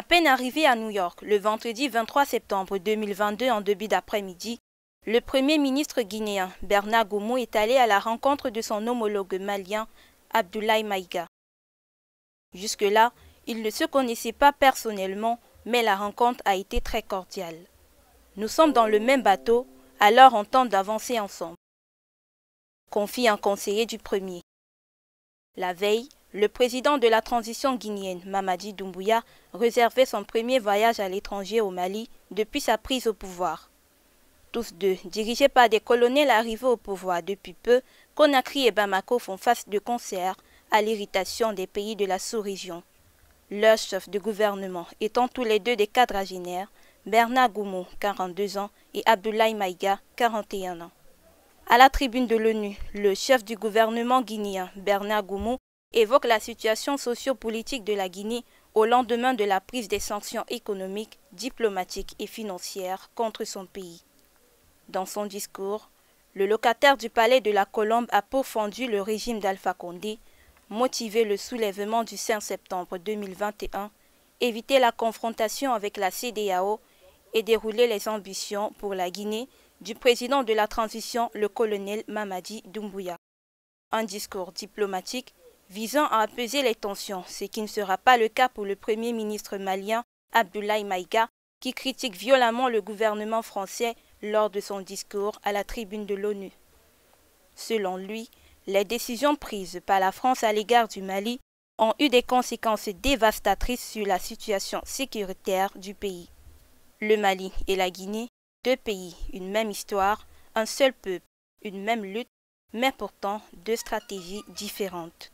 À peine arrivé à New York, le vendredi 23 septembre 2022 en début d'après-midi, le Premier ministre guinéen Bernard Goumou est allé à la rencontre de son homologue malien Abdoulaye Maïga. Jusque-là, ils ne se connaissaient pas personnellement, mais la rencontre a été très cordiale. Nous sommes dans le même bateau, alors on tente d'avancer ensemble. Confie un conseiller du premier. La veille, le président de la transition guinéenne, Mamadi Doumbouya, réservait son premier voyage à l'étranger au Mali depuis sa prise au pouvoir. Tous deux, dirigés par des colonels arrivés au pouvoir depuis peu, Conakry et Bamako font face de concert à l'irritation des pays de la sous-région. Leurs chef de gouvernement étant tous les deux des quadragénaires, Bernard Goumou, 42 ans, et Abdoulaye Maïga, 41 ans. À la tribune de l'ONU, le chef du gouvernement guinéen, Bernard Goumou, évoque la situation sociopolitique de la Guinée au lendemain de la prise des sanctions économiques, diplomatiques et financières contre son pays. Dans son discours, le locataire du palais de la Colombe a pourfendu le régime d'Alpha Condé, motivé le soulèvement du 5 septembre 2021, évité la confrontation avec la CDAO et déroulé les ambitions pour la Guinée du président de la transition, le colonel Mamadi Doumbouya. Un discours diplomatique visant à apaiser les tensions, ce qui ne sera pas le cas pour le Premier ministre malien Abdoulaye Maïga, qui critique violemment le gouvernement français lors de son discours à la tribune de l'ONU. Selon lui, les décisions prises par la France à l'égard du Mali ont eu des conséquences dévastatrices sur la situation sécuritaire du pays. Le Mali et la Guinée, deux pays, une même histoire, un seul peuple, une même lutte, mais pourtant deux stratégies différentes.